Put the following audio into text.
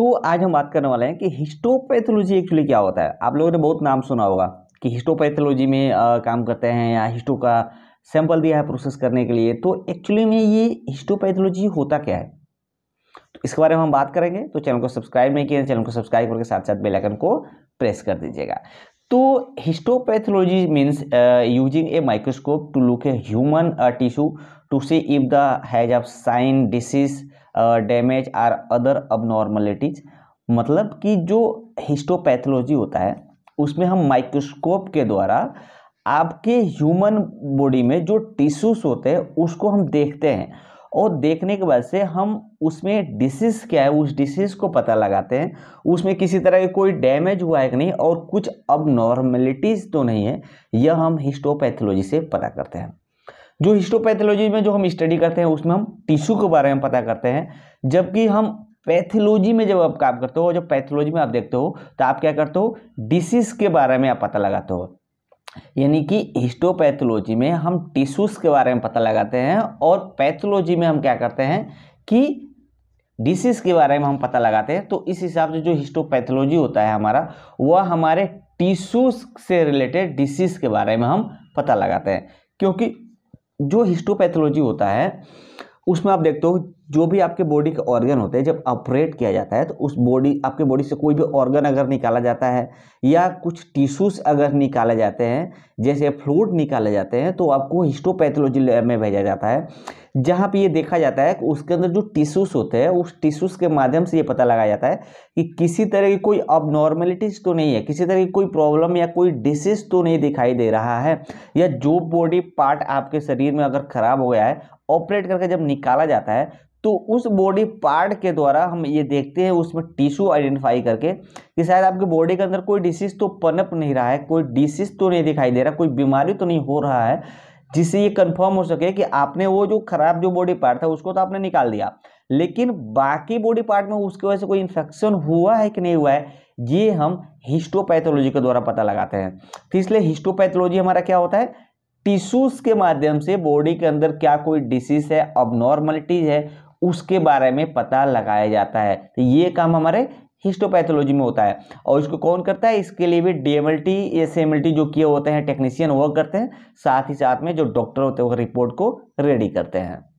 तो आज हम बात करने वाले हैं कि हिस्टोपैथोलॉजी एक्चुअली क्या होता है आप लोगों ने बहुत नाम सुना होगा कि हिस्टोपैथोलॉजी में आ, काम करते हैं या हिस्टो का सैंपल दिया है प्रोसेस करने के लिए तो एक्चुअली में ये हिस्टोपैथोलॉजी होता क्या है तो इसके बारे में हम बात करेंगे तो चैनल को सब्सक्राइब नहीं किया चैनल को सब्सक्राइब करके साथ साथ बेलाइकन को प्रेस कर दीजिएगा तो histopathology means using a microscope to look a human tissue to see if the has of sign disease damage or other abnormalities मतलब कि जो हिस्टोपैथोलॉजी होता है उसमें हम माइक्रोस्कोप के द्वारा आपके ह्यूमन बॉडी में जो टिश्यूज होते हैं उसको हम देखते हैं और देखने के बाद से हम उसमें डिसीज़ क्या है उस डिसीज़ को पता लगाते हैं उसमें किसी तरह का कोई डैमेज हुआ है कि नहीं और कुछ अब नॉर्मेलिटीज़ तो नहीं है यह हम हिस्टोपैथोलॉजी से पता करते हैं जो हिस्टोपैथोलॉजी में जो हम स्टडी करते हैं उसमें हम टिश्यू के बारे में पता करते हैं जबकि हम पैथोलॉजी में जब आप काम करते हो जब पैथोलॉजी में आप देखते हो तो आप क्या करते हो डिसीज के बारे में आप पता लगाते हो यानी कि हिस्टोपैथोलॉजी में हम टिश्यूज के बारे में पता लगाते हैं और पैथोलॉजी में हम क्या करते हैं कि डिसीज के बारे में हम पता लगाते हैं तो इस हिसाब से जो हिस्टोपैथोलॉजी होता है हमारा वह हमारे टिश्यूज से रिलेटेड डिसीज के बारे में हम पता लगाते हैं क्योंकि जो हिस्टोपैथोलॉजी होता है उसमें आप देखते हो जो भी आपके बॉडी के ऑर्गन होते हैं जब ऑपरेट किया जाता है तो उस बॉडी आपके बॉडी से कोई भी ऑर्गन अगर निकाला जाता है या कुछ टिश्यूज़ अगर निकाले जाते हैं जैसे फ्लूड निकाले जाते हैं तो आपको हिस्टोपैथोलॉजी लैब में भेजा जाता है जहाँ पे ये देखा जाता है कि उसके अंदर जो टिश्यूज़ होते हैं उस टिश्यूज़ के माध्यम से ये पता लगाया जाता है कि किसी तरह की कोई अबनॉर्मेलिटीज़ तो नहीं है किसी तरह की कोई प्रॉब्लम या कोई डिसीज़ तो नहीं दिखाई दे रहा है या जो बॉडी पार्ट आपके शरीर में अगर ख़राब हो गया है ऑपरेट करके जब निकाला जाता है तो उस बॉडी पार्ट के द्वारा हम ये देखते हैं उसमें टिश्यू आइडेंटिफाई करके कि शायद आपके बॉडी के अंदर कोई डिसीज तो पनप नहीं रहा है कोई डिसीज तो नहीं दिखाई दे रहा कोई बीमारी तो नहीं हो रहा है जिससे ये कंफर्म हो सके कि आपने वो जो खराब जो बॉडी पार्ट था उसको तो आपने निकाल दिया लेकिन बाकी बॉडी पार्ट में उसकी वजह से कोई इन्फेक्शन हुआ है कि नहीं हुआ है ये हम हिस्टोपैथोलॉजी के द्वारा पता लगाते हैं तो इसलिए हिस्टोपैथोलॉजी हमारा क्या होता है टिश्यूज़ के माध्यम से बॉडी के अंदर क्या कोई डिसीज़ है अब नॉर्मलिटीज़ है उसके बारे में पता लगाया जाता है तो ये काम हमारे हिस्टोपैथोलॉजी में होता है और इसको कौन करता है इसके लिए भी D M L T S M L T जो किए होते हैं टेक्नीशियन वर्क करते हैं साथ ही साथ में जो डॉक्टर होते हैं वो रिपोर्ट को रेडी करते हैं